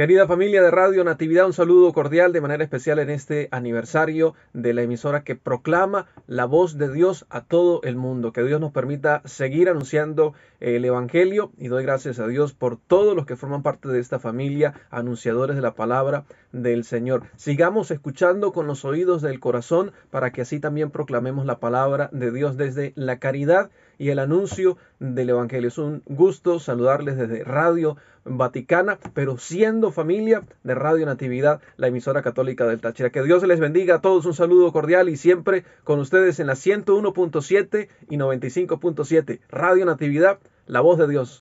Querida familia de Radio Natividad, un saludo cordial de manera especial en este aniversario de la emisora que proclama la voz de Dios a todo el mundo. Que Dios nos permita seguir anunciando eh, el Evangelio y doy gracias a Dios por todos los que forman parte de esta familia, anunciadores de la palabra del Señor. Sigamos escuchando con los oídos del corazón para que así también proclamemos la palabra de Dios desde la caridad y el anuncio del Evangelio. Es un gusto saludarles desde Radio Vaticana, pero siendo familia de Radio Natividad, la emisora católica del Táchira. Que Dios les bendiga a todos, un saludo cordial y siempre con ustedes en la 101.7 y 95.7. Radio Natividad, Radio Natividad, la voz de Dios.